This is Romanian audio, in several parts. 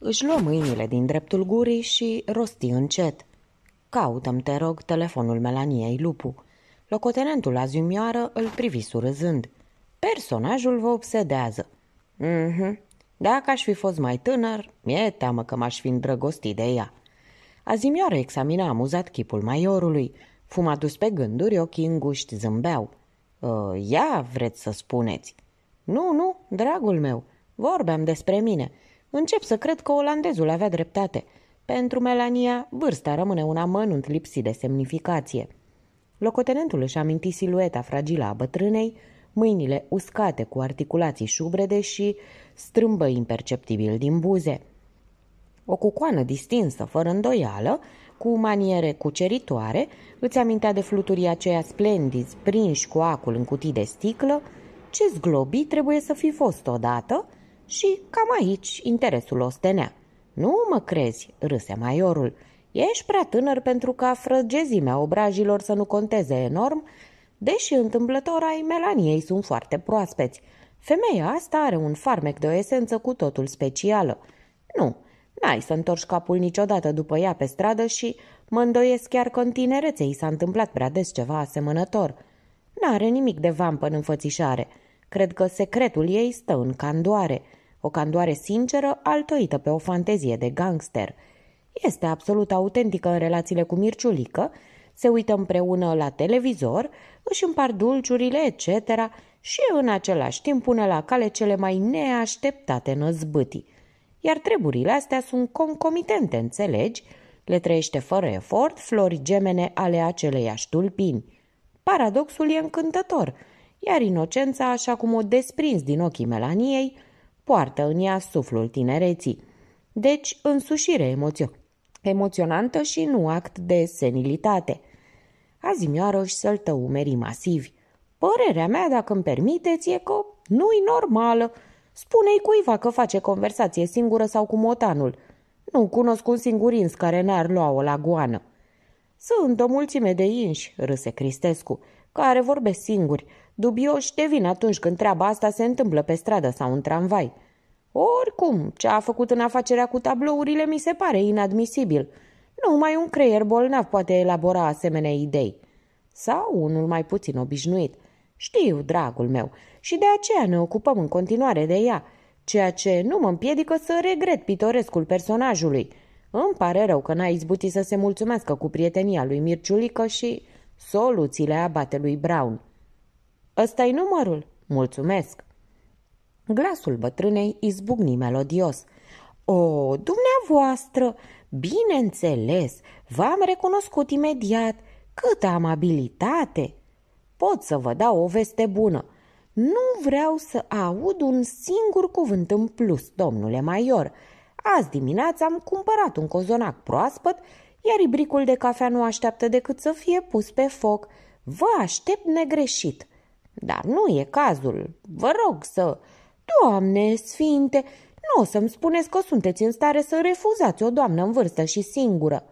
Își luă mâinile din dreptul gurii și rosti încet. Caută-mi, te rog, telefonul Melaniei Lupu. Locotenentul azumioară îl privi surâzând. Personajul vă obsedează. Mhm, dacă aș fi fost mai tânăr, mi-e teamă că m-aș fi îndrăgostit de ea. Azimioară examina amuzat chipul maiorului. Fuma dus pe gânduri, ochii înguști zâmbeau. Ea ă, vreți să spuneți? Nu, nu, dragul meu, vorbeam despre mine. Încep să cred că olandezul avea dreptate. Pentru Melania, vârsta rămâne un amănunt lipsit de semnificație. Locotenentul își aminti silueta fragilă a bătrânei, mâinile uscate cu articulații șubrede și strâmbă imperceptibil din buze. O cucoană distinsă, fără îndoială, cu maniere cuceritoare, îți amintea de fluturii aceia splendizi, prinși cu acul în cutii de sticlă, ce zglobi trebuie să fi fost odată și cam aici interesul o stenea. Nu mă crezi, râse maiorul. Ești prea tânăr pentru ca frăgezimea obrajilor să nu conteze enorm, deși întâmplător ai Melaniei sunt foarte proaspeți. Femeia asta are un farmec de o esență cu totul specială. Nu, n-ai să întorci capul niciodată după ea pe stradă și mă îndoiesc chiar că în tinerețe i s-a întâmplat prea des ceva asemănător. N-are nimic de vampă în înfățișare. Cred că secretul ei stă în candoare – o candoare sinceră, altoită pe o fantezie de gangster. Este absolut autentică în relațiile cu Mirciulică, se uită împreună la televizor, își împar dulciurile, etc. și în același timp pune la cale cele mai neașteptate năzbâtii. Iar treburile astea sunt concomitente, înțelegi? Le trăiește fără efort flori gemene ale aceleiași tulpini. Paradoxul e încântător, iar inocența, așa cum o desprins din ochii Melaniei, poartă în ea suflul tinereții. Deci, însușire emoțio- emoționantă și nu act de senilitate. Azimioară își săltă umerii masivi. Părerea mea, dacă îmi permiteți, e că nu-i normală. Spune-i cuiva că face conversație singură sau cu motanul. Nu cunosc un singur ins care n-ar lua-o lagoană. Sunt o mulțime de inși, râse Cristescu, care vorbesc singuri, dubioși devin atunci când treaba asta se întâmplă pe stradă sau în tramvai. Oricum, ce a făcut în afacerea cu tablourile mi se pare inadmisibil. Numai un creier bolnav poate elabora asemenea idei. Sau unul mai puțin obișnuit. Știu, dragul meu, și de aceea ne ocupăm în continuare de ea, ceea ce nu mă împiedică să regret pitorescul personajului. Îmi pare rău că n-a izbutit să se mulțumească cu prietenia lui Mirciulică și soluțiile abatelui Brown. ăsta e numărul? Mulțumesc! Glasul bătrânei izbucni melodios. O, dumneavoastră, bineînțeles, v-am recunoscut imediat. Câtă amabilitate! Pot să vă dau o veste bună. Nu vreau să aud un singur cuvânt în plus, domnule Maior. Azi dimineața am cumpărat un cozonac proaspăt, iar ibricul de cafea nu așteaptă decât să fie pus pe foc. Vă aștept negreșit. Dar nu e cazul. Vă rog să Doamne sfinte, nu o să-mi spuneți că sunteți în stare să refuzați o doamnă în vârstă și singură.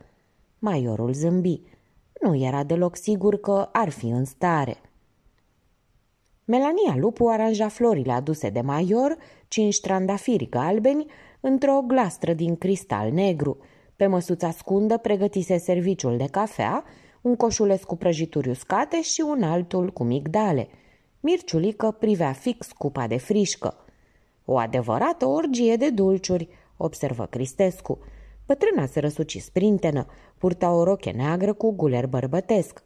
Maiorul zâmbi. Nu era deloc sigur că ar fi în stare. Melania Lupu aranja florile aduse de Maior, cinci trandafiri galbeni, într-o glastră din cristal negru. Pe măsuța scundă pregătise serviciul de cafea, un coșuleț cu prăjituri uscate și un altul cu migdale. Mirciulică privea fix cupa de frișcă – o adevărată orgie de dulciuri, observă Cristescu. Bătrâna se răsuci sprintenă, purta o roche neagră cu guler bărbătesc.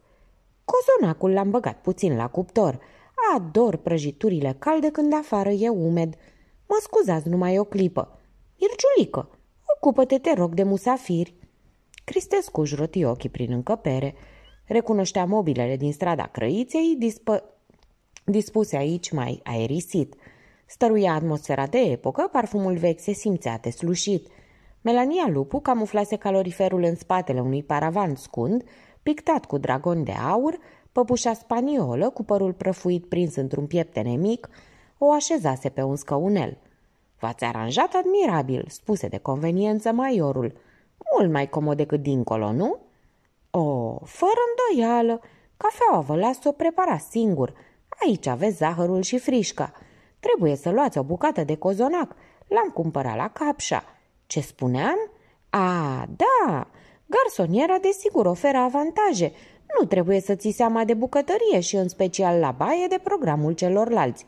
Cozonacul l-am băgat puțin la cuptor. Ador prăjiturile calde când afară e umed. Mă scuzați numai o clipă. Irciulică, ocupă-te, te rog, de musafiri. Cristescu își roti ochii prin încăpere. Recunoștea mobilele din strada Crăiței, dispă... dispuse aici mai aerisit. Stăruia atmosfera de epocă, parfumul vechi se simțea deslușit. Melania Lupu camuflase caloriferul în spatele unui paravan scund, pictat cu dragon de aur, păpușa spaniolă cu părul prăfuit prins într-un pieptene mic, o așezase pe un scaunel. V-ați aranjat admirabil, spuse de conveniență maiorul. Mult mai comod decât dincolo, nu? O, fără îndoială, cafeaua vă las să o prepara singur. Aici aveți zahărul și frișca. Trebuie să luați o bucată de cozonac. L-am cumpărat la capșa. Ce spuneam? A, da! Garsoniera desigur oferă avantaje. Nu trebuie să ți seama de bucătărie și în special la baie de programul celorlalți.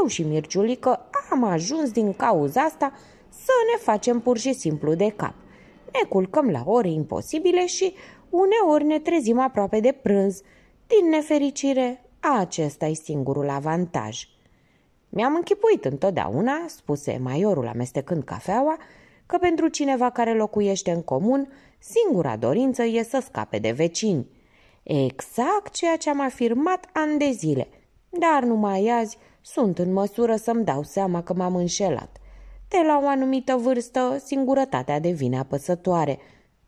Eu și Mirciulică am ajuns din cauza asta să ne facem pur și simplu de cap. Ne culcăm la ore imposibile și uneori ne trezim aproape de prânz. Din nefericire, acesta e singurul avantaj. Mi-am închipuit întotdeauna, spuse maiorul amestecând cafeaua, că pentru cineva care locuiește în comun, singura dorință e să scape de vecini. Exact ceea ce am afirmat ani de zile, dar numai azi sunt în măsură să-mi dau seama că m-am înșelat. De la o anumită vârstă, singurătatea devine apăsătoare.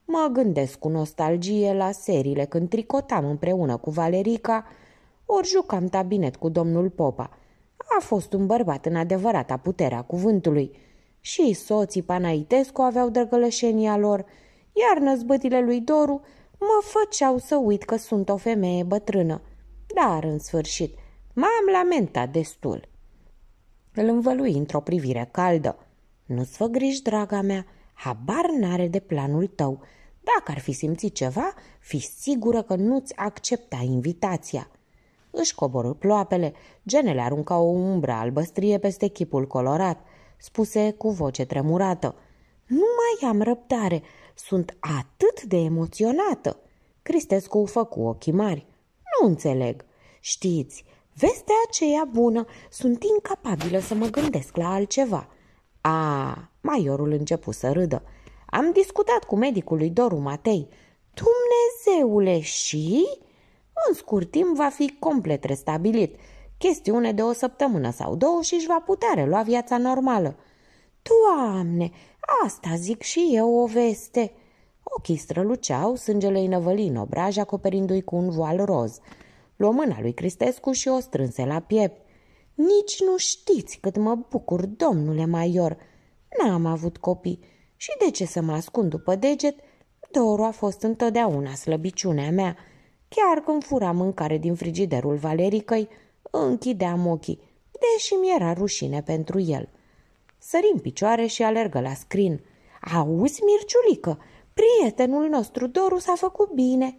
Mă gândesc cu nostalgie la seriile când tricotam împreună cu Valerica, ori jucam tabinet cu domnul Popa – a fost un bărbat în adevărata puterea cuvântului. Și soții Panaitescu aveau drăgălășenia lor, iar năzbătile lui Doru mă făceau să uit că sunt o femeie bătrână. Dar, în sfârșit, m-am lamentat destul. Îl învălui într-o privire caldă. Nu-ți fă griji, draga mea, habar n-are de planul tău. Dacă ar fi simțit ceva, fi sigură că nu-ți accepta invitația. Își coborâ ploapele, genele arunca o umbră albăstrie peste chipul colorat. Spuse cu voce tremurată, Nu mai am răbdare, sunt atât de emoționată. Cristescu făcu ochii mari. Nu înțeleg. Știți, vestea aceea bună, sunt incapabilă să mă gândesc la altceva. A, maiorul începu să râdă. Am discutat cu medicul lui Doru Matei. Dumnezeule și... În scurt timp va fi complet restabilit, chestiune de o săptămână sau două și își va putea relua viața normală. Doamne, asta zic și eu o veste!" Ochii străluceau, sângele îi năvăli în obraj, acoperindu-i cu un voal roz. Luă mâna lui Cristescu și o strânse la piept. Nici nu știți cât mă bucur, domnule Maior. N-am avut copii și de ce să mă ascund după deget? Dorul a fost întotdeauna slăbiciunea mea. Chiar când fura mâncare din frigiderul Valericăi, închideam ochii, deși mi era rușine pentru el. Sărim picioare și alergă la scrin. Auzi, Mirciulică, prietenul nostru Doru s-a făcut bine.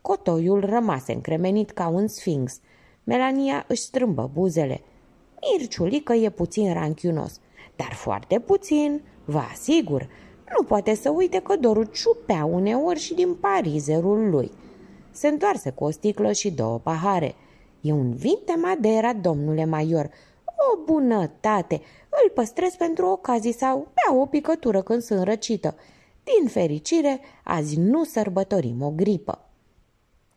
Cotoiul rămase încremenit ca un sfinx. Melania își strâmbă buzele. Mirciulică e puțin ranchiunos, dar foarte puțin, vă asigur. Nu poate să uite că Doru ciupea uneori și din parizerul lui – se întoarse cu o sticlă și două pahare. E un vin de Madeira, domnule Maior. O bunătate! Îl păstrez pentru ocazii sau bea o picătură când sunt răcită. Din fericire, azi nu sărbătorim o gripă.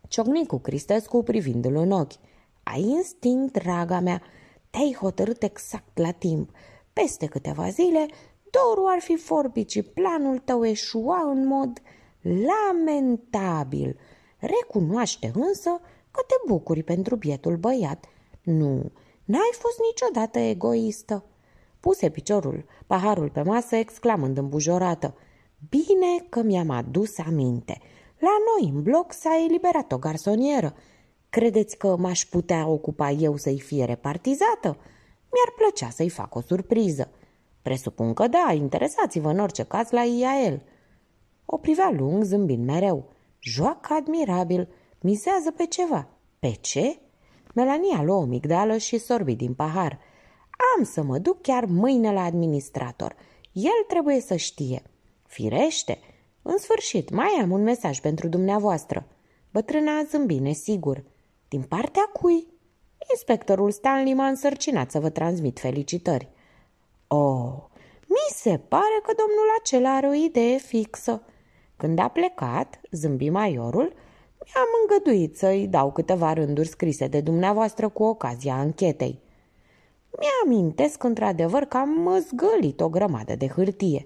Ciocni cu Cristescu privindu-l în ochi. Ai instinct, draga mea, te-ai hotărât exact la timp. Peste câteva zile, dorul ar fi forbit și planul tău eșua în mod lamentabil. Recunoaște însă că te bucuri pentru bietul băiat. Nu, n-ai fost niciodată egoistă. Puse piciorul, paharul pe masă, exclamând îmbujorată. Bine că mi-am adus aminte. La noi, în bloc, s-a eliberat o garsonieră. Credeți că m-aș putea ocupa eu să-i fie repartizată? Mi-ar plăcea să-i fac o surpriză. Presupun că da, interesați-vă în orice caz la IAL. O privea lung, zâmbind mereu. Joacă admirabil, mizează pe ceva. Pe ce? Melania luă o migdală și sorbi din pahar. Am să mă duc chiar mâine la administrator. El trebuie să știe. Firește! În sfârșit, mai am un mesaj pentru dumneavoastră. Bătrâna a zâmbit nesigur. Din partea cui? Inspectorul Stanley m-a însărcinat să vă transmit felicitări. Oh, mi se pare că domnul acela are o idee fixă. Când a plecat, zâmbi maiorul, mi-am îngăduit să-i dau câteva rânduri scrise de dumneavoastră cu ocazia anchetei. Mi-amintesc într-adevăr că am măzgălit o grămadă de hârtie.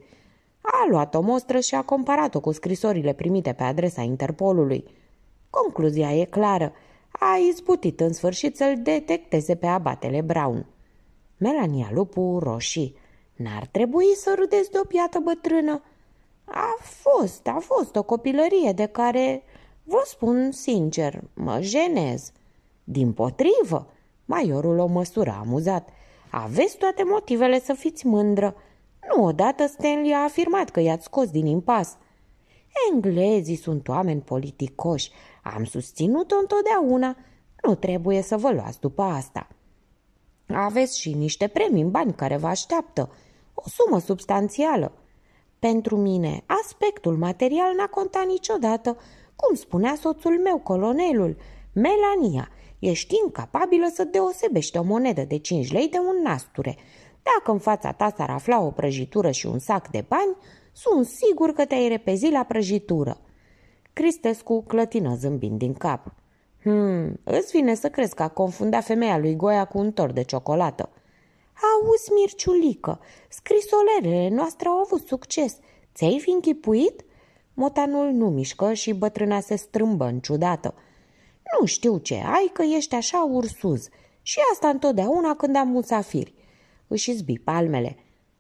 A luat o mostră și a comparat-o cu scrisorile primite pe adresa Interpolului. Concluzia e clară. A izbutit în sfârșit să-l detecteze pe abatele Brown. Melania Lupu roșii. N-ar trebui să râdeți de o piată bătrână. A fost, a fost o copilărie de care, vă spun sincer, mă jenez. Din potrivă, maiorul o măsură amuzat. Aveți toate motivele să fiți mândră. Nu odată Stanley a afirmat că i-ați scos din impas. Englezii sunt oameni politicoși. Am susținut-o întotdeauna. Nu trebuie să vă luați după asta. Aveți și niște premii în bani care vă așteaptă. O sumă substanțială. Pentru mine, aspectul material n-a contat niciodată, cum spunea soțul meu, colonelul, Melania, ești incapabilă să deosebești o monedă de 5 lei de un nasture. Dacă în fața ta s-ar afla o prăjitură și un sac de bani, sunt sigur că te-ai repezi la prăjitură. Cristescu clătină zâmbind din cap. Hmm, îți vine să crezi că a confundat femeia lui Goia cu un tor de ciocolată – Auzi, Mirciulică, scrisolerele noastre au avut succes. Ți-ai fi închipuit?" Motanul nu mișcă și bătrâna se strâmbă în ciudată. Nu știu ce ai, că ești așa ursuz. Și asta întotdeauna când am musafiri. Își izbi palmele.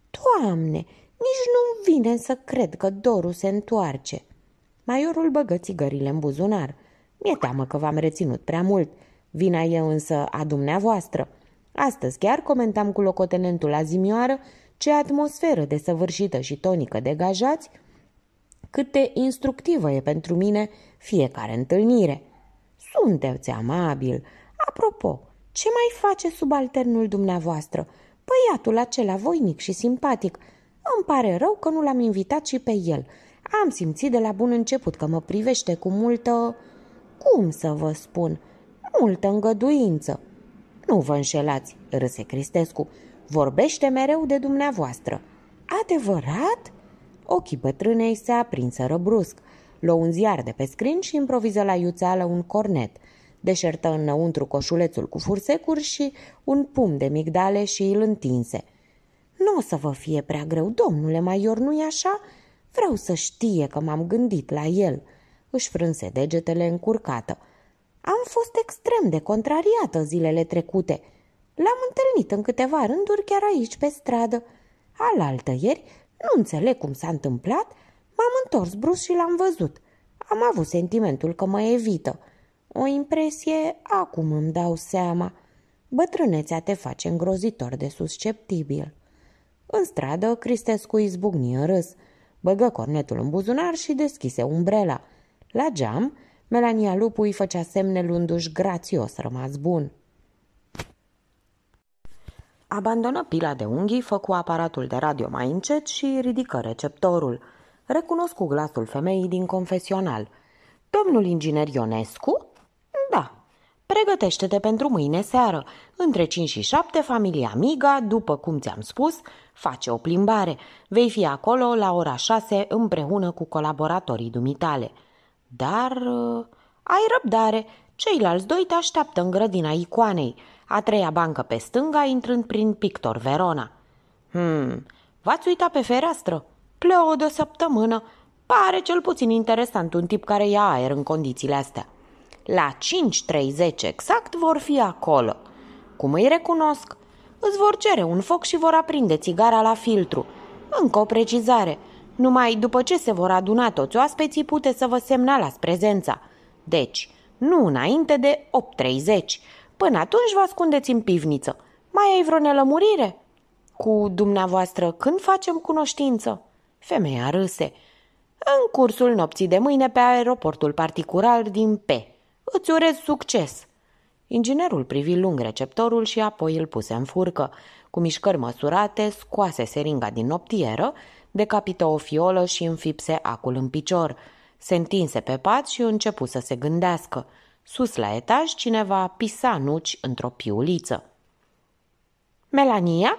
Doamne, nici nu-mi vine să cred că Doru se întoarce. Maiorul băgă țigările în buzunar. Mi-e teamă că v-am reținut prea mult. Vina e însă a dumneavoastră. Astăzi chiar comentam cu locotenentul azimioară ce atmosferă desăvârșită și tonică degajați, cât de instructivă e pentru mine fiecare întâlnire. Sunteți amabil. Apropo, ce mai face subalternul dumneavoastră? Păiatul acela voinic și simpatic. Îmi pare rău că nu l-am invitat și pe el. Am simțit de la bun început că mă privește cu multă... Cum să vă spun? Multă îngăduință. Nu vă înșelați, râse Cristescu. Vorbește mereu de dumneavoastră. Adevărat? Ochii bătrânei se aprinseră brusc. Lă un ziar de pe scrin și improviză la iuțeală un cornet. Deșertă înăuntru coșulețul cu fursecuri și un pum de migdale și îl întinse. Nu o să vă fie prea greu, domnule Maior, nu-i așa? Vreau să știe că m-am gândit la el. Își frânse degetele încurcată. Am fost extrem de contrariată zilele trecute. L-am întâlnit în câteva rânduri chiar aici, pe stradă. Alaltă ieri, nu înțeleg cum s-a întâmplat, m-am întors brusc și l-am văzut. Am avut sentimentul că mă evită. O impresie acum îmi dau seama. Bătrânețea te face îngrozitor de susceptibil. În stradă, Cristescu izbucni în râs, băgă cornetul în buzunar și deschise umbrela. La geam Melania Lupu îi făcea semne luându-și grațios rămas bun. Abandonă pila de unghii, făcu aparatul de radio mai încet și ridică receptorul. Recunosc cu glasul femeii din confesional. Domnul inginer Ionescu? Da. Pregătește-te pentru mâine seară. Între 5 și 7, familia Miga, după cum ți-am spus, face o plimbare. Vei fi acolo la ora 6 împreună cu colaboratorii dumitale. Dar uh, ai răbdare, ceilalți doi te așteaptă în grădina icoanei, a treia bancă pe stânga, intrând prin Pictor Verona. Hmm, v-ați uitat pe fereastră? Pleo de o săptămână. Pare cel puțin interesant un tip care ia aer în condițiile astea. La 5.30 exact vor fi acolo. Cum îi recunosc? Îți vor cere un foc și vor aprinde țigara la filtru. Încă o precizare – numai după ce se vor aduna toți oaspeții, puteți să vă semnalați prezența. Deci, nu înainte de 8.30. Până atunci vă ascundeți în pivniță. Mai ai vreo nelămurire? Cu dumneavoastră, când facem cunoștință? Femeia râse. În cursul nopții de mâine pe aeroportul particular din P. Îți urez succes! Inginerul privi lung receptorul și apoi îl puse în furcă. Cu mișcări măsurate, scoase seringa din noptieră decapită o fiolă și înfipse acul în picior. Se întinse pe pat și începu să se gândească. Sus la etaj cineva pisa nuci într-o piuliță. Melania?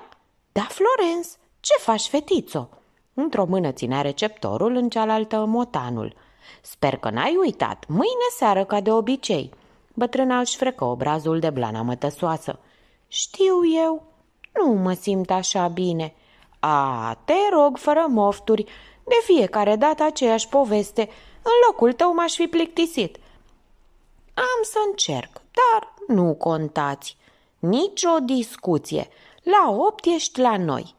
Da, Florence, ce faci, fetițo? Într-o mână ținea receptorul, în cealaltă motanul. Sper că n-ai uitat, mâine seară ca de obicei. Bătrâna își frecă obrazul de blana mătăsoasă. Știu eu, nu mă simt așa bine. A, te rog, fără mofturi, de fiecare dată aceeași poveste, în locul tău m-aș fi plictisit. Am să încerc, dar nu contați. Nici o discuție. La opt ești la noi.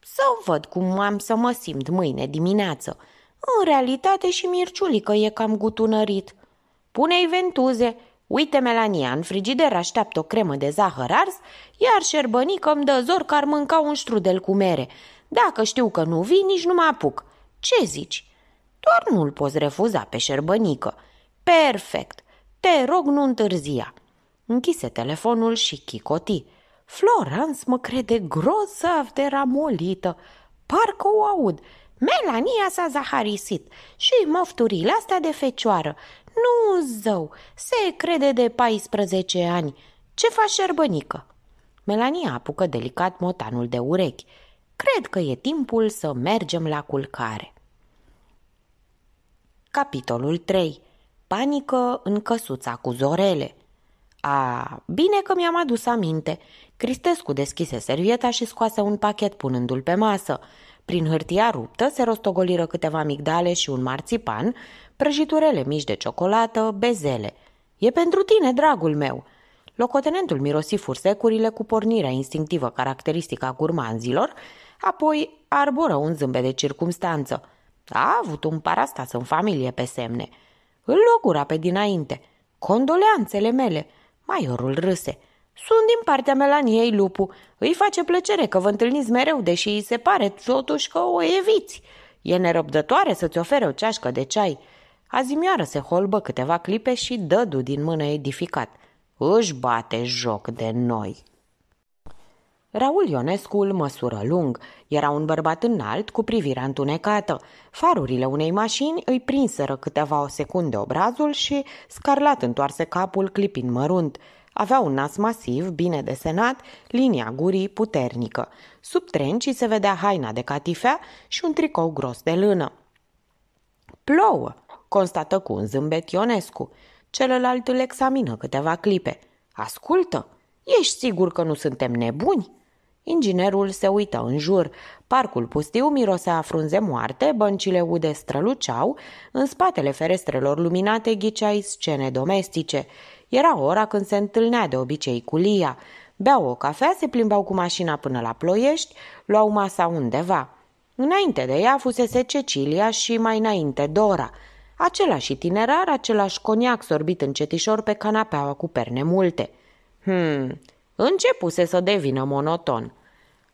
Să văd cum am să mă simt mâine dimineață. În realitate și Mirciulică e cam gutunărit. Pune-i ventuze Uite, Melania, în frigider așteaptă o cremă de zahăr ars, iar șerbănică îmi dă zor că ar mânca un strudel cu mere. Dacă știu că nu vii, nici nu mă apuc. Ce zici? Doar nu-l poți refuza pe șerbănică. Perfect. Te rog, nu întârzia. Închise telefonul și chicoti. Florence mă crede grozav de ramolită. Parcă o aud. Melania s-a zaharisit și mofturile astea de fecioară. Nu, zău, se crede de 14 ani. Ce faci, șerbănică? Melania apucă delicat motanul de urechi. Cred că e timpul să mergem la culcare. Capitolul 3. Panică în căsuța cu zorele. A, bine că mi-am adus aminte. Cristescu deschise servieta și scoase un pachet punându-l pe masă. Prin hârtia ruptă se rostogoliră câteva migdale și un marțipan, prăjiturele mici de ciocolată, bezele. E pentru tine, dragul meu!" Locotenentul mirosi fursecurile cu pornirea instinctivă caracteristică a gurmanzilor, apoi arboră un zâmbet de circumstanță. A avut un parastas în familie pe semne. Îl locura pe dinainte. Condoleanțele mele! Maiorul râse. Sunt din partea Melaniei Lupu. Îi face plăcere că vă întâlniți mereu, deși îi se pare totuși că o eviți. E nerăbdătoare să-ți ofere o ceașcă de ceai. Azimioară se holbă câteva clipe și dădu din mână edificat. Își bate joc de noi. Raul Ionescu îl măsură lung. Era un bărbat înalt cu privirea întunecată. Farurile unei mașini îi prinseră câteva o secunde obrazul și Scarlat întoarse capul clipind mărunt. Avea un nas masiv, bine desenat, linia gurii puternică. Sub trenci se vedea haina de catifea și un tricou gros de lână. Plouă, constată cu un zâmbet Ionescu. Celălalt îl examină câteva clipe. Ascultă, ești sigur că nu suntem nebuni? Inginerul se uită în jur. Parcul pustiu mirosea frunze moarte, băncile ude străluceau, în spatele ferestrelor luminate ghiceai scene domestice. Era ora când se întâlnea de obicei cu Lia. Beau o cafea, se plimbau cu mașina până la ploiești, luau masa undeva. Înainte de ea fusese Cecilia și mai înainte Dora. Același itinerar, același coniac sorbit cetișor pe canapeaua cu perne multe. Hmm, începuse să devină monoton.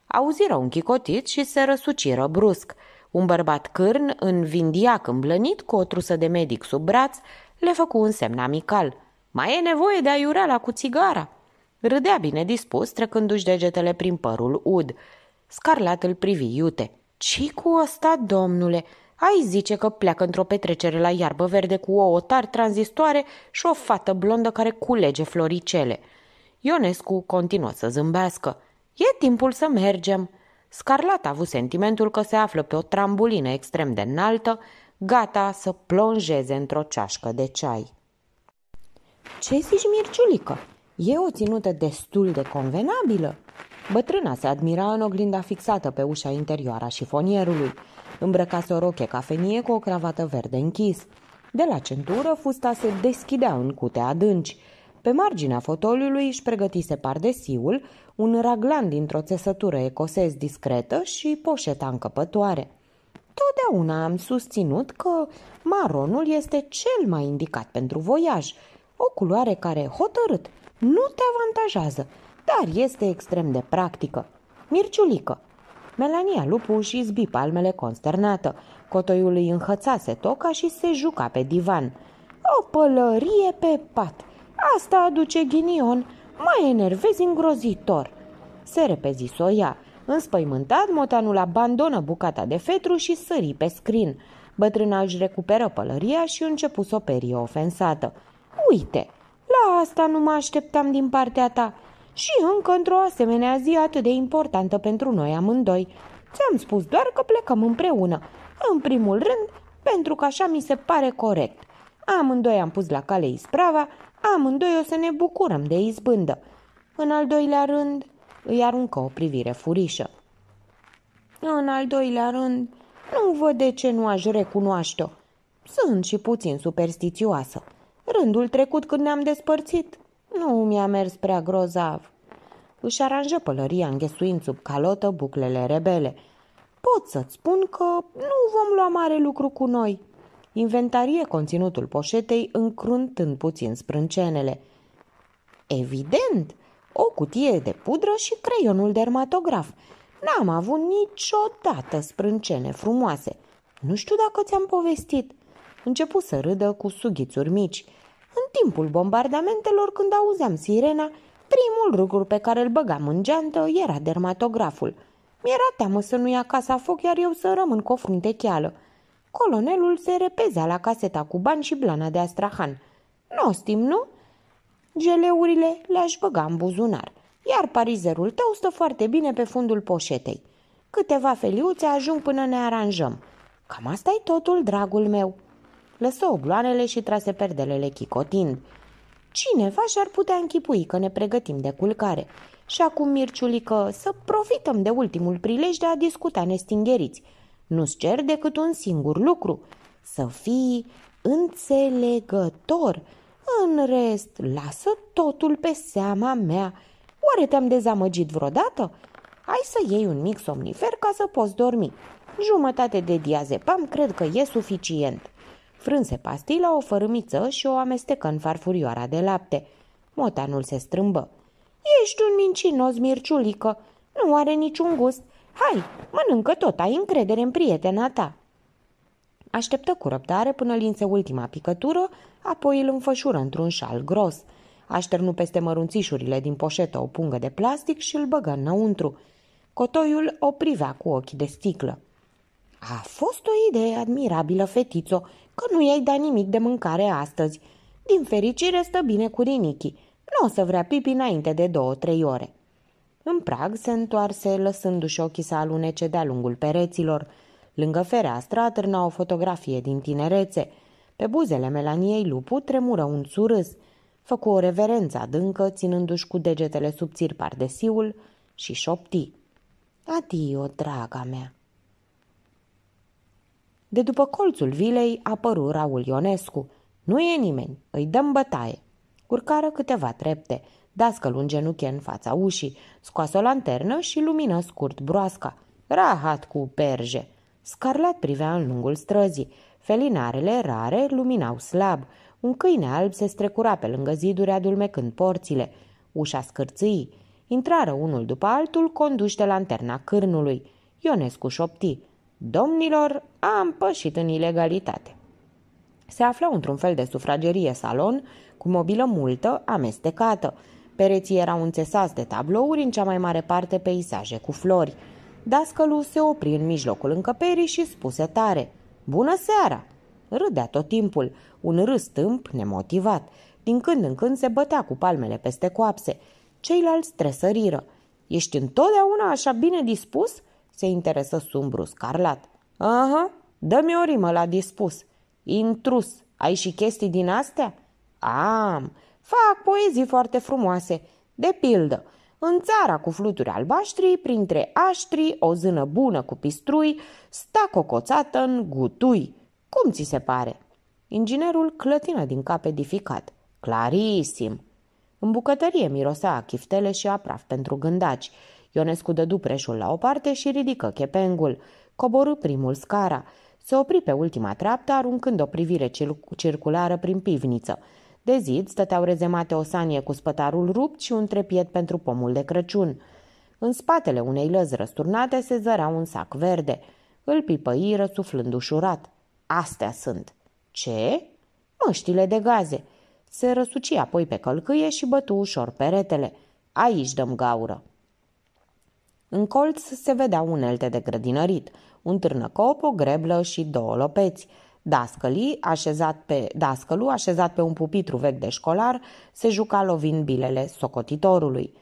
Auziră un chicotit și se răsuciră brusc. Un bărbat cârn, în vindiac îmblănit, cu o trusă de medic sub braț, le făcu un semn amical – mai e nevoie de aiureala cu țigara." Râdea bine dispus, trecându-și degetele prin părul ud. Scarlat îl privi iute. ce cu ăsta, domnule?" Ai zice că pleacă într-o petrecere la iarbă verde cu o otar tranzistoare și o fată blondă care culege floricele. Ionescu continuă să zâmbească. E timpul să mergem. Scarlat a avut sentimentul că se află pe o trambulină extrem de înaltă, gata să plonjeze într-o ceașcă de ceai. Ce zici, Mirciulică? E o ținută destul de convenabilă. Bătrâna se admira în oglinda fixată pe ușa interioară a șifonierului. Îmbrăcase o roche cafenie cu o cravată verde închis. De la centură, fusta se deschidea în cute adânci. Pe marginea fotoliului își pregătise pardesiul, un raglan dintr-o țesătură ecosez discretă și poșeta încăpătoare. Totdeauna am susținut că maronul este cel mai indicat pentru voiaj – o culoare care, hotărât, nu te avantajează, dar este extrem de practică. Mirciulică. Melania Lupu și zbi palmele consternată. Cotoiul îi înhățase toca și se juca pe divan. O pălărie pe pat. Asta aduce ghinion. Mai enervezi îngrozitor. Se repezi Soia, Înspăimântat, motanul abandonă bucata de fetru și sări pe scrin. Bătrâna își recuperă pălăria și începu să o perie ofensată. Uite, la asta nu mă așteptam din partea ta și încă într-o asemenea zi atât de importantă pentru noi amândoi. Ți-am spus doar că plecăm împreună. În primul rând, pentru că așa mi se pare corect. Amândoi am pus la cale isprava, amândoi o să ne bucurăm de izbândă. În al doilea rând, îi aruncă o privire furișă. În al doilea rând, nu văd de ce nu aș recunoaște-o. Sunt și puțin superstițioasă. Rândul trecut când ne-am despărțit, nu mi-a mers prea grozav. Își aranjă pălăria înghesuind sub calotă buclele rebele. Pot să-ți spun că nu vom lua mare lucru cu noi. Inventarie conținutul poșetei încruntând puțin sprâncenele. Evident, o cutie de pudră și creionul dermatograf. N-am avut niciodată sprâncene frumoase. Nu știu dacă ți-am povestit – începu să râdă cu sughițuri mici. În timpul bombardamentelor, când auzeam sirena, primul lucru pe care îl băgam în geantă era dermatograful. Mi-era teamă să nu ia casa foc, iar eu să rămân cu o frunte cheală. Colonelul se repezea la caseta cu bani și blana de astrahan. Nu stim, nu? Geleurile le-aș băga în buzunar, iar parizerul tău stă foarte bine pe fundul poșetei. Câteva feliuțe ajung până ne aranjăm. Cam asta e totul, dragul meu lăsă obloanele și trase perdelele chicotind. Cineva și-ar putea închipui că ne pregătim de culcare. Și acum, Mirciulică, să profităm de ultimul prilej de a discuta nestingheriți. Nu-ți cer decât un singur lucru, să fii înțelegător. În rest, lasă totul pe seama mea. Oare te-am dezamăgit vreodată? Hai să iei un mic somnifer ca să poți dormi. Jumătate de diazepam cred că e suficient. Frânse pastila, o fărâmiță și o amestecă în farfurioara de lapte. Motanul se strâmbă. Ești un mincinos, Mirciulică. Nu are niciun gust. Hai, mănâncă tot, ai încredere în prietena ta. Așteptă cu răbdare până linse ultima picătură, apoi îl înfășură într-un șal gros. Așternu peste mărunțișurile din poșetă o pungă de plastic și îl băgă înăuntru. Cotoiul o privea cu ochii de sticlă. A fost o idee admirabilă, fetițo, că nu i-ai dat nimic de mâncare astăzi. Din fericire stă bine cu rinichii. Nu o să vrea pipi înainte de două-trei ore. În prag se întoarse, lăsându-și ochii să alunece de-a lungul pereților. Lângă fereastră atârna o fotografie din tinerețe. Pe buzele Melaniei Lupu tremură un surâs. Făcu o reverență adâncă, ținându-și cu degetele subțiri pardesiul și șopti. Adio, draga mea! De după colțul vilei apăru Raul Ionescu. Nu e nimeni, îi dăm bătaie. Urcară câteva trepte, dascăl un genunchi în fața ușii, scoase o lanternă și lumină scurt broasca. Rahat cu perje. Scarlat privea în lungul străzii. Felinarele rare luminau slab. Un câine alb se strecura pe lângă ziduri adulmecând porțile. Ușa scârțâi. Intrară unul după altul conduște lanterna cârnului. Ionescu șopti. Domnilor, am pășit în ilegalitate. Se afla într-un fel de sufragerie salon, cu mobilă multă, amestecată. Pereții erau înțesați de tablouri, în cea mai mare parte peisaje cu flori. Dascălu se opri în mijlocul încăperii și spuse tare, Bună seara! Râdea tot timpul, un râs tâmp, nemotivat. Din când în când se bătea cu palmele peste coapse. Ceilalți tresăriră. Ești întotdeauna așa bine dispus?" Se interesă sumbru scarlat. Aha, dă-mi o rimă la dispus. Intrus, ai și chestii din astea? Am, fac poezii foarte frumoase. De pildă, în țara cu fluturi albaștri, printre aștri, o zână bună cu pistrui, sta cocoțată în gutui. Cum ți se pare? Inginerul clătină din cap edificat. Clarisim! În bucătărie mirosea a chiftele și a praf pentru gândaci. Ionescu dădu preșul la o parte și ridică chepengul. Coborâ primul scara. Se opri pe ultima treaptă, aruncând o privire circulară prin pivniță. De zid stăteau rezemate o sanie cu spătarul rupt și un trepied pentru pomul de Crăciun. În spatele unei lăzi răsturnate se zărea un sac verde. Îl pipăi răsuflând ușurat. Astea sunt. Ce? Măștile de gaze. Se răsuci apoi pe călcâie și bătu ușor peretele. Aici dăm gaură. În colț se vedea unelte de grădinărit, un târnăcop, o greblă și două lopeți. Dascălii, așezat pe, dascălu, așezat pe un pupitru vechi de școlar, se juca lovind bilele socotitorului.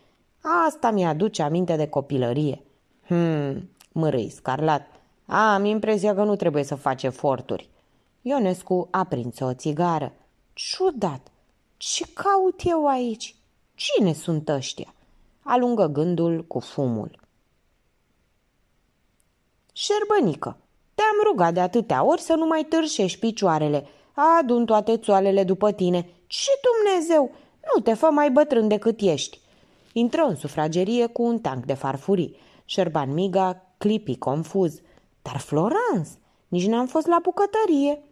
Asta mi-aduce aminte de copilărie. Hmm, mărâi scarlat. Am impresia că nu trebuie să faci eforturi. Ionescu prins o țigară. Ciudat! Ce caut eu aici? Cine sunt ăștia? Alungă gândul cu fumul. Șerbănică, te-am rugat de atâtea ori să nu mai târșești picioarele. Adun toate țoalele după tine. Și Dumnezeu, nu te fă mai bătrân decât ești. Intră în sufragerie cu un tank de farfurii. Șerban Miga clipi confuz. Dar Florence, nici n-am fost la bucătărie.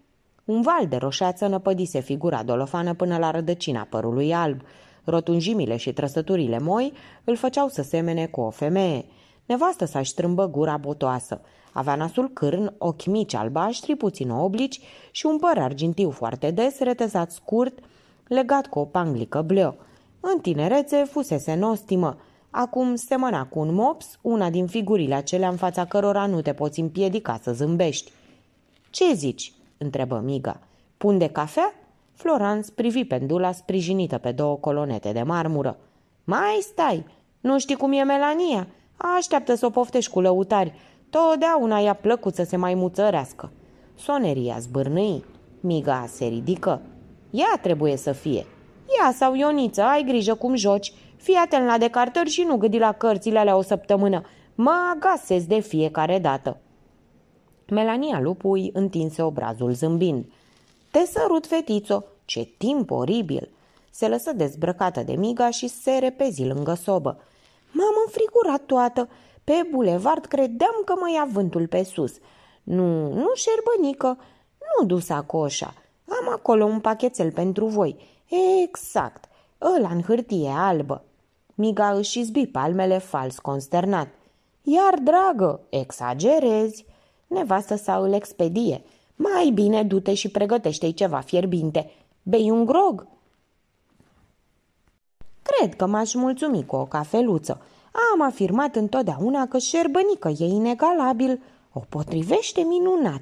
Un val de roșață năpădise figura dolofană până la rădăcina părului alb. Rotunjimile și trăsăturile moi îl făceau să semene cu o femeie. Nevastă sa își strâmbă gura botoasă. Avea nasul cârn, ochi mici albaștri, puțin oblici și un păr argintiu foarte des, retezat scurt, legat cu o panglică bleu. În tinerețe fusese nostimă. Acum semăna cu un mops, una din figurile acelea în fața cărora nu te poți împiedica să zâmbești. Ce zici?" întrebă Miga. Pun de cafea?" Florence privi pendula sprijinită pe două colonete de marmură. Mai stai! Nu știi cum e Melania? Așteaptă să o poftești cu lăutari. Totdeauna i-a plăcut să se mai muțărească. Soneria zbârnâi. Miga se ridică. Ea trebuie să fie. Ea sau Ioniță, ai grijă cum joci. Fii atent la decartări și nu gâdi la cărțile alea o săptămână. Mă agasez de fiecare dată. Melania Lupui întinse obrazul zâmbind. Te sărut, fetițo! Ce timp oribil! Se lăsă dezbrăcată de miga și se repezi lângă sobă. M-am înfrigurat toată. Pe bulevard credeam că mă ia vântul pe sus. Nu, nu, șerbănică, nu dus acoșa. Am acolo un pachetel pentru voi. Exact, ăla în hârtie albă. Miga își izbi palmele fals consternat. Iar, dragă, exagerezi. Nevastă să îl expedie. Mai bine du-te și pregătește-i ceva fierbinte. Bei un grog?" Cred că m-aș mulțumi cu o cafeluță. Am afirmat întotdeauna că șerbănică e inegalabil. O potrivește minunat.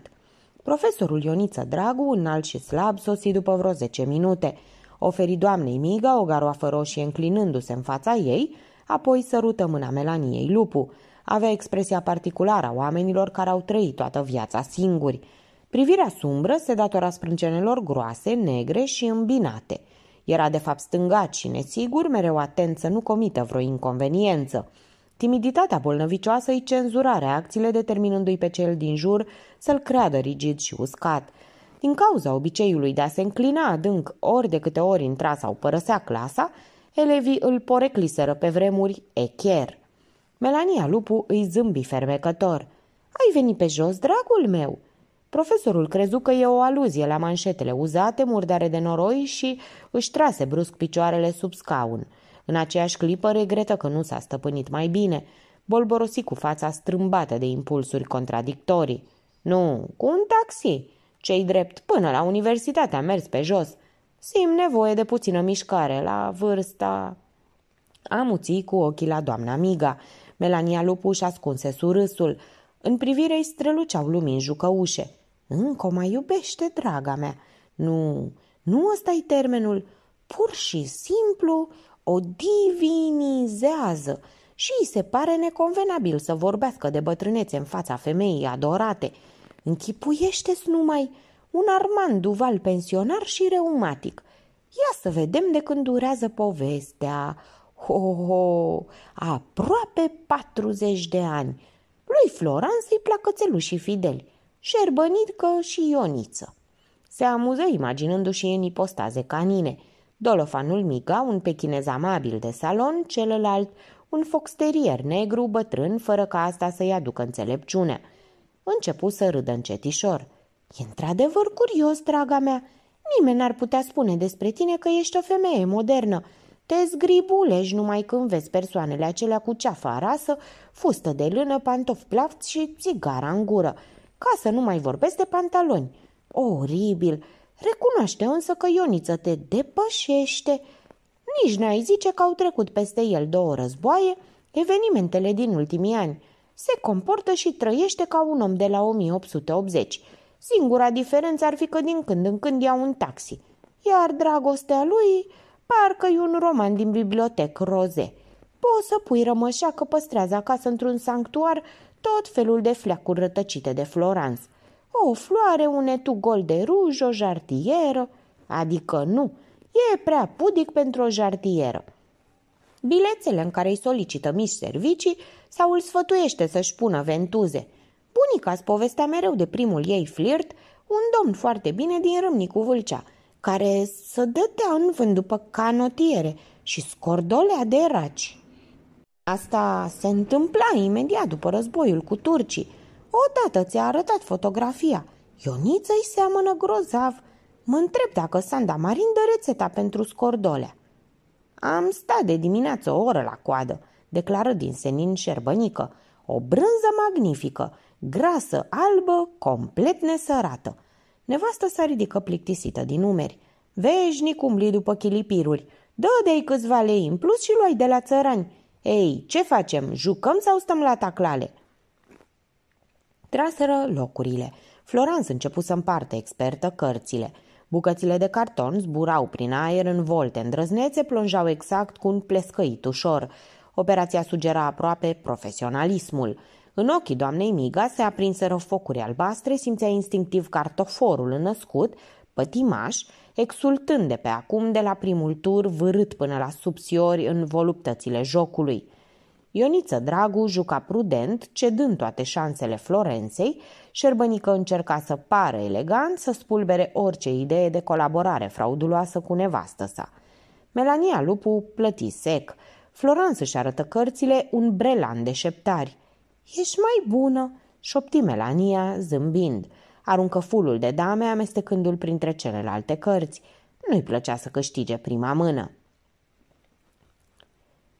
Profesorul Ioniță Dragu, înalt și slab, sosi după vreo 10 minute. Oferi doamnei Miga o garoafă roșie înclinându-se în fața ei, apoi sărută mâna Melaniei Lupu. Avea expresia particulară a oamenilor care au trăit toată viața singuri. Privirea sumbră se datora sprâncenelor groase, negre și îmbinate – era de fapt stângat și nesigur, mereu atent să nu comită vreo inconveniență. Timiditatea bolnăvicioasă îi cenzura reacțiile, determinându-i pe cel din jur să-l creadă rigid și uscat. Din cauza obiceiului de a se înclina adânc ori de câte ori intra sau părăsea clasa, elevii îl porecliseră pe vremuri echer. Melania Lupu îi zâmbi fermecător. Ai venit pe jos, dragul meu?" Profesorul crezu că e o aluzie la manșetele uzate, murdare de noroi și își trase brusc picioarele sub scaun. În aceeași clipă regretă că nu s-a stăpânit mai bine. Bolborosi cu fața strâmbată de impulsuri contradictorii. Nu, cu un taxi. Cei drept până la universitate a mers pe jos. Sim nevoie de puțină mișcare la vârsta... Amuții cu ochii la doamna Miga. Melania Lupu și ascunse surâsul. În privire îi străluceau lumini jucăușe. Încă o mai iubește, draga mea. Nu, nu ăsta e termenul. Pur și simplu o divinizează și îi se pare neconvenabil să vorbească de bătrânețe în fața femeii adorate. Închipuiește-ți numai un armand duval pensionar și reumatic. Ia să vedem de când durează povestea. Ho, ho, ho aproape 40 de ani. Lui Florence îi placă țelușii fideli șerbănică și ioniță. Se amuză imaginându-și în ipostaze canine. Dolofanul miga, un pechinez amabil de salon, celălalt un foxterier negru, bătrân, fără ca asta să-i aducă înțelepciunea. Începu să râdă încetișor. E într-adevăr curios, draga mea. Nimeni n-ar putea spune despre tine că ești o femeie modernă. Te zgribulești numai când vezi persoanele acelea cu ceafa rasă, fustă de lână, pantofi plafți și țigara în gură – ca să nu mai vorbesc de pantaloni. Oribil! Recunoaște însă că Ioniță te depășește. Nici n-ai zice că au trecut peste el două războaie, evenimentele din ultimii ani. Se comportă și trăiește ca un om de la 1880. Singura diferență ar fi că din când în când ia un taxi. Iar dragostea lui parcă e un roman din bibliotec roze. Poți să pui rămășa că păstrează acasă într-un sanctuar tot felul de fleacuri rătăcite de Florans. O floare, un etu gol de ruj, o jartieră, adică nu, e prea pudic pentru o jartieră. Bilețele în care îi solicită mici servicii sau îl sfătuiește să-și pună ventuze. Bunica îți povestea mereu de primul ei flirt, un domn foarte bine din Râmnicu Vâlcea, care să dădea în vânt după canotiere și scordolea de raci. Asta se întâmpla imediat după războiul cu turcii. Odată ți-a arătat fotografia. Ioniță îi seamănă grozav. Mă întreb dacă Sanda Marin dă rețeta pentru scordolea. Am stat de dimineață o oră la coadă, declară din senin șerbănică. O brânză magnifică, grasă, albă, complet nesărată. Nevastă s-a ridică plictisită din umeri. Veșnic umbli după chilipiruri. Dă de-ai câțiva lei în plus și luai de la țărani. Ei, ce facem? Jucăm sau stăm la taclale? Traseră locurile. Florence început să împarte expertă cărțile. Bucățile de carton zburau prin aer în volte îndrăznețe, plonjau exact cu un plescăit ușor. Operația sugera aproape profesionalismul. În ochii doamnei Miga se aprinseră focuri albastre, simțea instinctiv cartoforul înăscut, pătimaș, exultând de pe acum de la primul tur vârât până la subțiori în voluptățile jocului. Ioniță Dragu juca prudent, cedând toate șansele Florenței, Șerbănică încerca să pară elegant, să spulbere orice idee de colaborare frauduloasă cu nevastă sa. Melania Lupu plăti sec. Florence își arătă cărțile un brelan de șeptari. Ești mai bună!" șopti Melania zâmbind – aruncă fulul de dame amestecându-l printre celelalte cărți. Nu-i plăcea să câștige prima mână.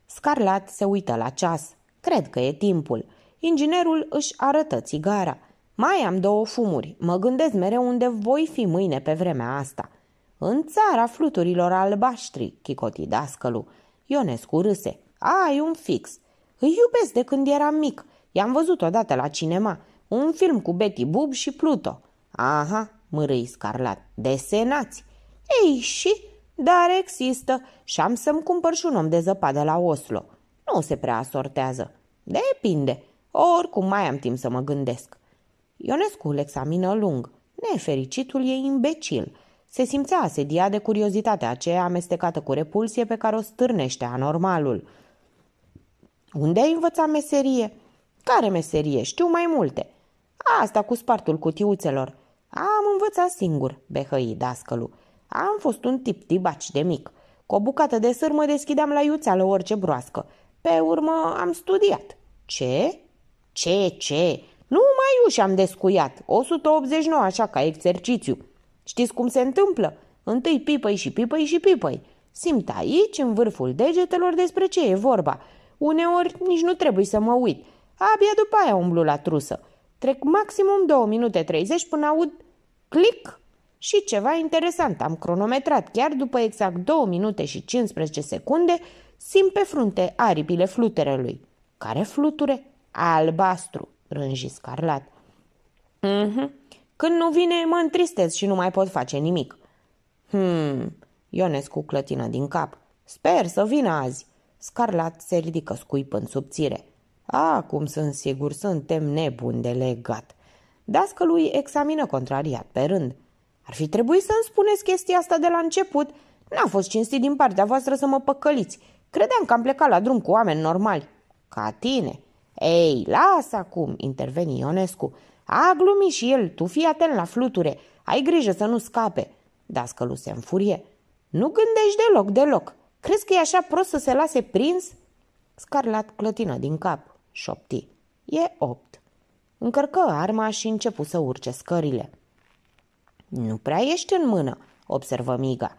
Scarlat se uită la ceas. Cred că e timpul. Inginerul își arătă țigara. Mai am două fumuri. Mă gândesc mereu unde voi fi mâine pe vremea asta. În țara fluturilor albaștri, chicoti dascălu. Ionescu râse. Ai un fix. Îi iubesc de când eram mic. I-am văzut odată la cinema. Un film cu Betty Boop și Pluto. Aha, mărâi Scarlat, desenați. Ei și? Dar există și am să-mi cumpăr și un om de zăpadă la Oslo. Nu se prea asortează. Depinde. Oricum mai am timp să mă gândesc. Ionescu îl examină lung. Nefericitul e imbecil. Se simțea asediat de curiozitatea aceea amestecată cu repulsie pe care o stârnește anormalul. Unde ai învățat meserie? Care meserie? Știu mai multe. Asta cu spartul cutiuțelor. Am învățat singur, behăi dascălu. Am fost un tip tibaci de mic. Cu o bucată de sârmă deschideam la iuțeală orice broască. Pe urmă am studiat. Ce? Ce, ce? Nu mai uși am descuiat. 189 așa ca exercițiu. Știți cum se întâmplă? Întâi pipăi și pipăi și pipăi. Simt aici, în vârful degetelor, despre ce e vorba. Uneori nici nu trebuie să mă uit. Abia după aia umblu la trusă. Trec maximum 2 minute 30 până aud clic și ceva interesant. Am cronometrat chiar după exact 2 minute și 15 secunde, simt pe frunte aripile fluterelui. Care fluture? Albastru, rânji scarlat. Mhm. Când nu vine, mă întristez și nu mai pot face nimic. Hmm, Ionescu clătină din cap. Sper să vină azi. Scarlat se ridică scuipând subțire. Acum sunt sigur, suntem nebuni de legat. Dascălui examină contrariat pe rând. Ar fi trebuit să-mi spuneți chestia asta de la început. N-a fost cinstit din partea voastră să mă păcăliți. Credeam că am plecat la drum cu oameni normali. Ca tine. Ei, lasă acum, interveni Ionescu. A glumit și el, tu fii atent la fluture. Ai grijă să nu scape. Dascălu se înfurie. Nu gândești deloc, deloc. Crezi că e așa prost să se lase prins? Scarlat clătină din cap șopti. E opt. Încărcă arma și începu să urce scările. Nu prea ești în mână, observă Miga.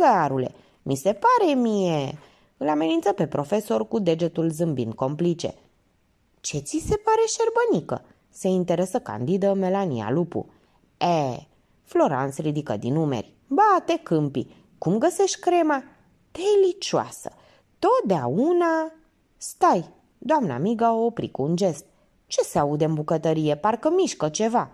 arule, mi se pare mie... Îl amenință pe profesor cu degetul zâmbind complice. Ce ți se pare șerbănică? Se interesă candidă Melania Lupu. E, Florence ridică din numeri. Bate câmpii. Cum găsești crema? Delicioasă. Totdeauna... Stai, Doamna Miga o opri cu un gest. Ce se aude în bucătărie? Parcă mișcă ceva.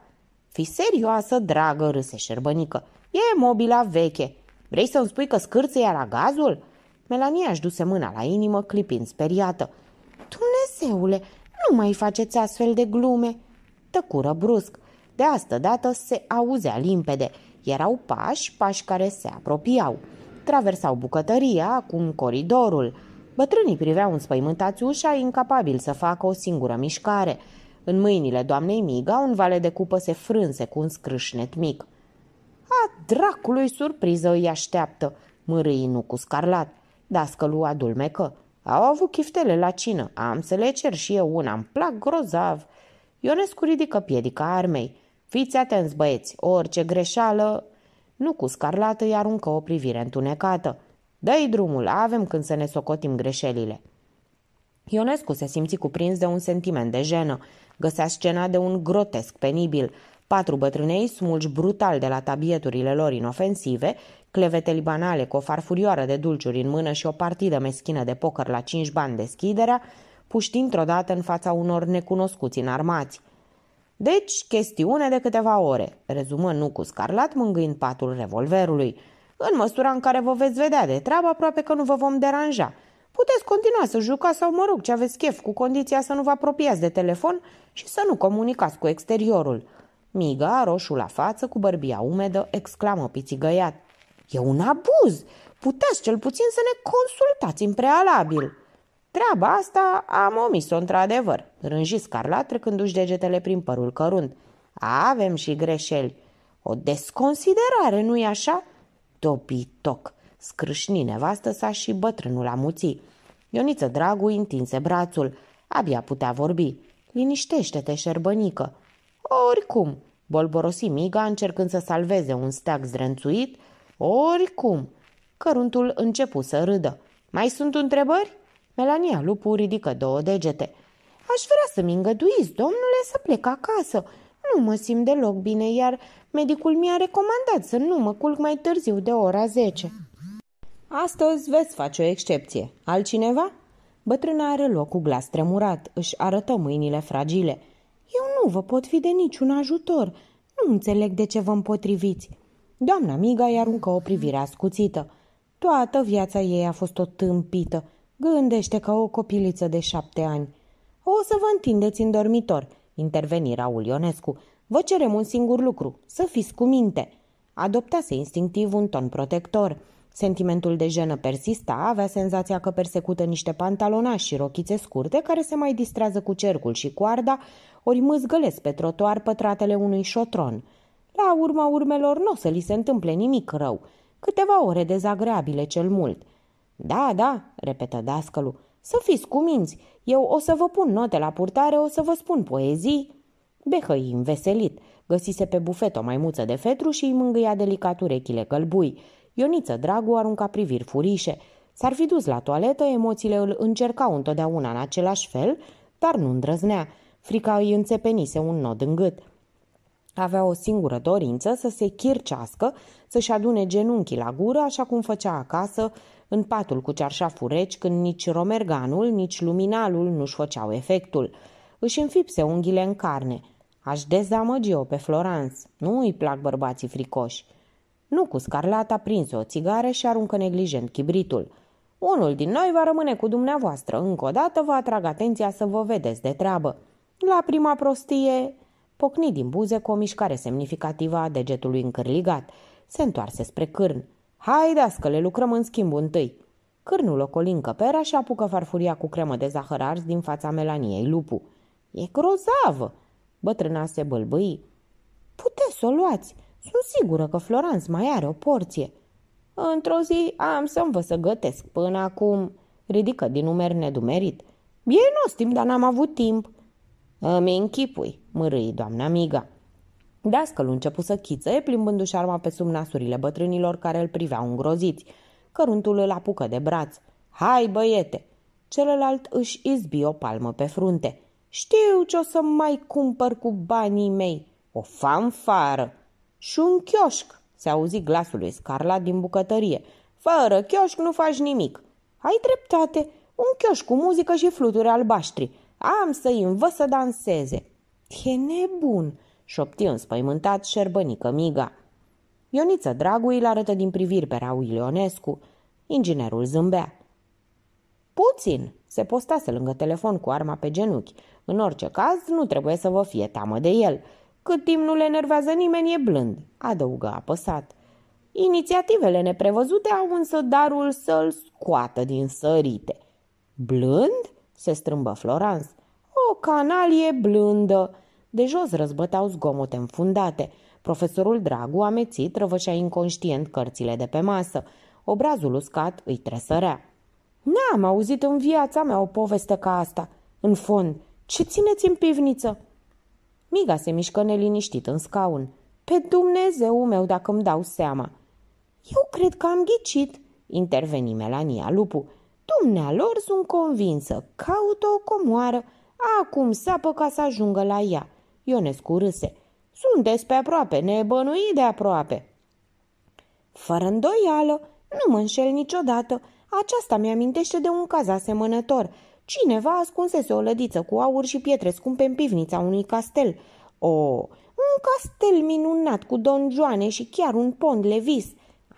Fi serioasă, dragă, râse șerbănică. E mobila veche. Vrei să-mi spui că scârță la gazul? Melania își duse mâna la inimă, clipind speriată. Dumnezeule, nu mai faceți astfel de glume! Tăcură brusc. De asta dată se auzea limpede. Erau pași, pași care se apropiau. Traversau bucătăria, acum coridorul. Bătrânii priveau înspăimântați ușa, incapabil să facă o singură mișcare. În mâinile doamnei Miga, un vale de cupă se frânse cu un scrâșnet mic. A dracului surpriză îi așteaptă, mârâi nu cu scarlat. Dascălua adulmecă. Au avut chiftele la cină, am să le cer și eu una, îmi plac grozav. Ionescu ridică piedica armei. Fiți atenți, băieți, orice greșeală... Nu cu scarlată îi aruncă o privire întunecată. Dă-i drumul, avem când să ne socotim greșelile. Ionescu se simți cuprins de un sentiment de jenă. Găsea scena de un grotesc penibil. Patru bătrânei smulgi brutal de la tabieturile lor inofensive, clevete libanale cu o farfurioară de dulciuri în mână și o partidă meschină de poker la cinci bani deschiderea, puști într o dată în fața unor necunoscuți înarmați. Deci, chestiune de câteva ore, rezumă Nucu Scarlat mângâind patul revolverului – în măsura în care vă veți vedea de treabă, aproape că nu vă vom deranja. Puteți continua să jucați sau mă rog ce aveți chef, cu condiția să nu vă apropiați de telefon și să nu comunicați cu exteriorul. Miga, roșu la față, cu bărbia umedă, exclamă pițigăiat. E un abuz! Puteți cel puțin să ne consultați în prealabil!" Treaba asta am omis-o într-adevăr, rânji Carla, trecându-și degetele prin părul cărunt. Avem și greșeli. O desconsiderare, nu-i așa? toc. scrâșni nevastă sa și bătrânul amuții. Ioniță Dragu întinse brațul. Abia putea vorbi. Liniștește-te, șerbănică. Oricum, bolborosi miga încercând să salveze un steag zdrențuit. Oricum. Căruntul începu să râdă. Mai sunt întrebări? Melania lupul ridică două degete. Aș vrea să-mi îngăduiți, domnule, să plec acasă. Nu mă simt deloc bine, iar medicul mi-a recomandat să nu mă culc mai târziu de ora 10. Astăzi veți face o excepție. Altcineva? Bătrâna are loc cu glas tremurat, își arătă mâinile fragile. Eu nu vă pot fi de niciun ajutor. Nu înțeleg de ce vă împotriviți. Doamna Miga îi aruncă o privire ascuțită. Toată viața ei a fost o tâmpită. Gândește ca o copiliță de șapte ani. O să vă întindeți în dormitor interveni Raul Ionescu, vă cerem un singur lucru, să fiți cu minte. Adoptase instinctiv un ton protector. Sentimentul de jenă persista, avea senzația că persecută niște pantalonași și rochițe scurte care se mai distrează cu cercul și coarda, ori mâzgălesc pe trotuar pătratele unui șotron. La urma urmelor nu o să li se întâmple nimic rău. Câteva ore dezagreabile cel mult. Da, da, repetă dascălul, să fiți cuminți, eu o să vă pun note la purtare, o să vă spun poezii. Behăi, înveselit, găsise pe bufet o maimuță de fetru și îi mângâia delicat urechile călbui. Ioniță Dragu arunca priviri furișe. S-ar fi dus la toaletă, emoțiile îl încercau întotdeauna în același fel, dar nu îndrăznea. Frica îi înțepenise un nod în gât. Avea o singură dorință să se chircească, să-și adune genunchii la gură, așa cum făcea acasă, în patul cu cearșaful reci, când nici romerganul, nici luminalul nu-și făceau efectul. Își înfipse unghiile în carne. Aș dezamăgi-o pe Florans. Nu îi plac bărbații fricoși. Nu cu scarlata prinse o țigară și aruncă neglijent chibritul. Unul din noi va rămâne cu dumneavoastră. Încă o dată vă atrag atenția să vă vedeți de treabă. La prima prostie... Pocni din buze cu o mișcare semnificativă a degetului încârligat. Se întoarse spre cârn. Haideți că le lucrăm în schimb întâi. Cârnul ocoli încăperea și apucă farfuria cu cremă de zahăr ars din fața Melaniei Lupu. E grozavă! Bătrâna se bâlbâi. Puteți să o luați! Sunt sigură că Florans mai are o porție. Într-o zi am să vă să gătesc până acum. Ridică din umer nedumerit. E nostim, dar n-am avut timp. Îmi închipui, mărâi doamna Miga. Dascăl începu să chițăie, plimbându-și arma pe sub nasurile bătrânilor care îl priveau îngroziți. Căruntul îl apucă de braț. Hai, băiete! Celălalt își izbi o palmă pe frunte. Știu ce o să mai cumpăr cu banii mei. O fanfară și un chioșc, se auzi glasul lui Scarla din bucătărie. Fără chioșc nu faci nimic. Ai dreptate, un chioșc cu muzică și fluturi albaștri. Am să-i învăț să danseze. E nebun, șopti înspăimântat șerbănică miga. Ioniță Dragu îl arătă din priviri pe Raul Ionescu. Inginerul zâmbea. Puțin, se postase lângă telefon cu arma pe genunchi. În orice caz, nu trebuie să vă fie teamă de el. Cât timp nu le nervează nimeni, e blând, adăugă apăsat. Inițiativele neprevăzute au însă darul să-l scoată din sărite. Blând? se strâmbă Florans. O canalie blândă. De jos răzbăteau zgomote înfundate. Profesorul Dragu, amețit, răvășea inconștient cărțile de pe masă. Obrazul uscat îi tresărea. N-am auzit în viața mea o poveste ca asta. În fond, ce țineți în pivniță? Miga se mișcă neliniștit în scaun. Pe Dumnezeu meu dacă îmi dau seama. Eu cred că am ghicit, interveni Melania Lupu. Dumnealor sunt convinsă, caută o comoară, acum sapă ca să ajungă la ea. Ionescu râse. Sunteți pe aproape, nebănui de aproape. Fără îndoială, nu mă înșel niciodată. Aceasta mi-amintește de un caz asemănător. Cineva ascunsese o lădiță cu aur și pietre scumpe în pivnița unui castel. O, un castel minunat cu donjoane și chiar un pont levis.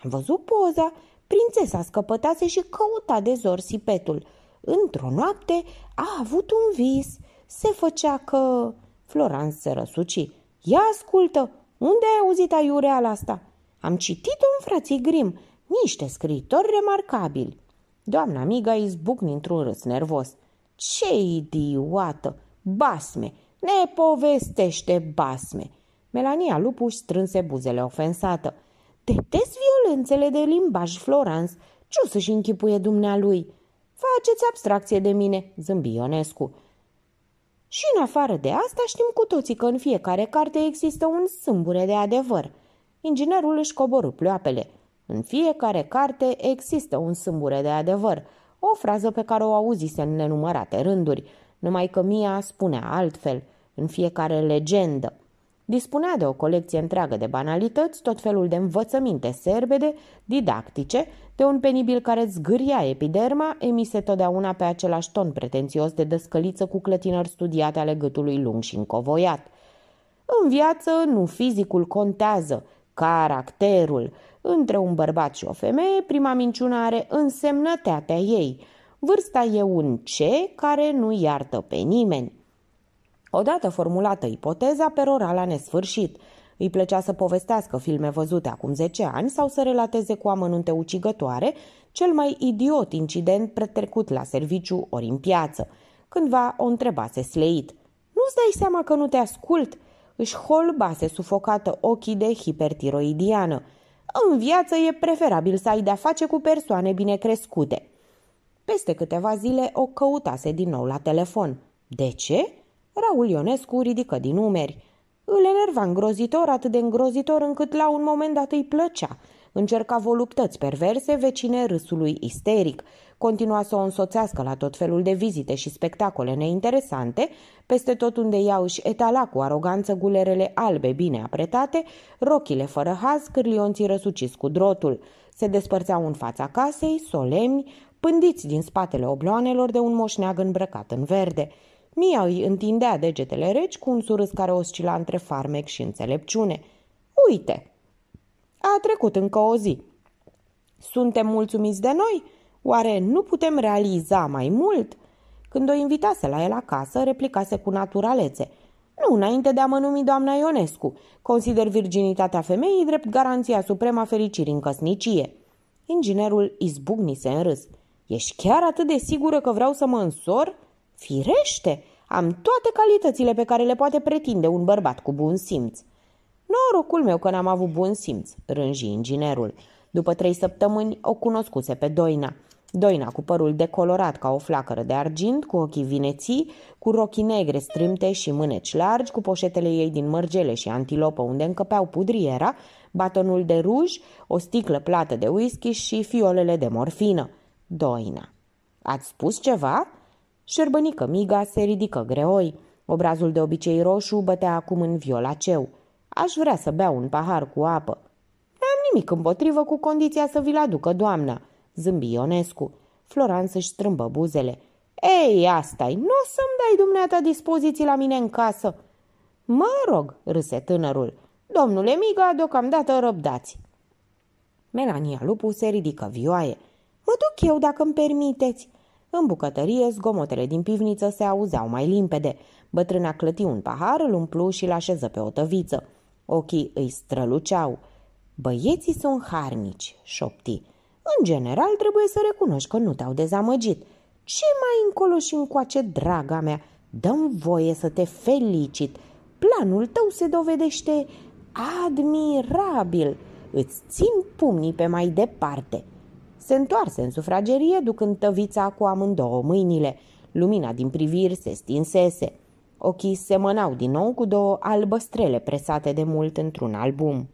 Am văzut poza. Prințesa scăpătase și căuta de zor sipetul. Într-o noapte a avut un vis. Se făcea că... Floran se răsuci. Ia ascultă! Unde ai auzit aiurea asta? Am citit un în frății Grim, niște scriitori remarcabili. Doamna Miga izbucni într-un râs nervos. Ce idiotă! Basme! Ne povestește basme! Melania Lupu strânse buzele ofensată. Detest violențele de limbaj Florans. Ce o să-și închipuie dumnealui? Faceți abstracție de mine, zâmbi Ionescu. Și în afară de asta știm cu toții că în fiecare carte există un sâmbure de adevăr. Inginerul își coborâ pleoapele. În fiecare carte există un sâmbure de adevăr, o frază pe care o auzise în nenumărate rânduri, numai că Mia spunea altfel, în fiecare legendă, Dispunea de o colecție întreagă de banalități, tot felul de învățăminte serbede, didactice, de un penibil care zgâria epiderma, emise totdeauna pe același ton pretențios de dăscăliță cu clătinări studiate ale gâtului lung și încovoiat. În viață nu fizicul contează, caracterul. Între un bărbat și o femeie, prima minciună are însemnătatea ei. Vârsta e un ce care nu iartă pe nimeni. Odată formulată ipoteza, perora la nesfârșit. Îi plăcea să povestească filme văzute acum 10 ani sau să relateze cu amănunte ucigătoare cel mai idiot incident pretrecut la serviciu ori în piață. Cândva o întrebase sleit. Nu-ți dai seama că nu te ascult?" Își holbase sufocată ochii de hipertiroidiană. În viață e preferabil să ai de-a face cu persoane bine crescute. Peste câteva zile o căutase din nou la telefon. De ce? Raul Ionescu ridică din umeri. Îl enerva îngrozitor, atât de îngrozitor încât la un moment dat îi plăcea. Încerca voluptăți perverse, vecine râsului isteric. Continua să o însoțească la tot felul de vizite și spectacole neinteresante, peste tot unde ea își etala cu aroganță gulerele albe bine apretate, rochile fără haz, cârlionții răsuciți cu drotul. Se despărțeau în fața casei, solemni, pândiți din spatele obloanelor de un moșneag îmbrăcat în verde – Mia îi întindea degetele reci cu un surâs care oscila între farmec și înțelepciune. Uite! A trecut încă o zi. Suntem mulțumiți de noi? Oare nu putem realiza mai mult? Când o invitase la el acasă, replicase cu naturalețe. Nu, înainte de a mă numi doamna Ionescu. Consider virginitatea femeii drept garanția suprema fericirii în căsnicie. Inginerul izbucnise în râs. Ești chiar atât de sigură că vreau să mă însor? Firește! Am toate calitățile pe care le poate pretinde un bărbat cu bun simț. Norocul meu că n-am avut bun simț, rânji inginerul. După trei săptămâni o cunoscuse pe Doina. Doina cu părul decolorat ca o flacără de argint, cu ochii vineții, cu rochii negre strâmte și mâneci largi, cu poșetele ei din mărgele și antilopă unde încăpeau pudriera, batonul de ruj, o sticlă plată de whisky și fiolele de morfină. Doina. Ați spus ceva?" Șerbănică miga se ridică greoi. Obrazul de obicei roșu bătea acum în violaceu. Aș vrea să beau un pahar cu apă. N-am nimic împotrivă cu condiția să vi-l aducă doamna, zâmbi Ionescu. Floran să-și strâmbă buzele. Ei, asta-i, nu o să-mi dai dumneata dispoziții la mine în casă. Mă rog, râse tânărul. Domnule Miga, deocamdată răbdați. Melania Lupu se ridică vioaie. Mă duc eu dacă îmi permiteți. În bucătărie, zgomotele din pivniță se auzeau mai limpede. Bătrâna clăti un pahar, îl umplu și l așeză pe o tăviță. Ochii îi străluceau. Băieții sunt harnici, șopti. În general, trebuie să recunoști că nu te-au dezamăgit. Ce mai încolo și încoace, draga mea, dăm voie să te felicit. Planul tău se dovedește admirabil. Îți țin pumnii pe mai departe. Se întoarse în sufragerie, ducând tăvița cu amândouă mâinile. Lumina din priviri se stinsese. Ochii semănau din nou cu două albăstrele presate de mult într-un album.